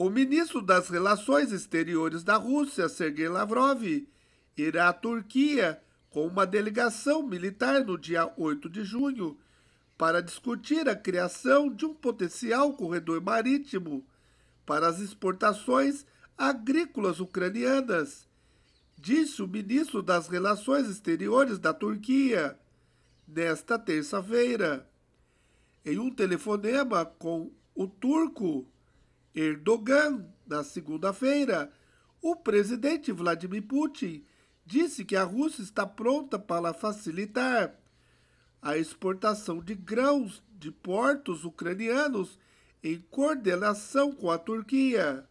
O ministro das Relações Exteriores da Rússia, Sergei Lavrov, irá à Turquia com uma delegação militar no dia 8 de junho para discutir a criação de um potencial corredor marítimo para as exportações agrícolas ucranianas, disse o ministro das Relações Exteriores da Turquia nesta terça-feira. Em um telefonema com o turco, Erdogan, na segunda-feira, o presidente Vladimir Putin disse que a Rússia está pronta para facilitar a exportação de grãos de portos ucranianos em coordenação com a Turquia.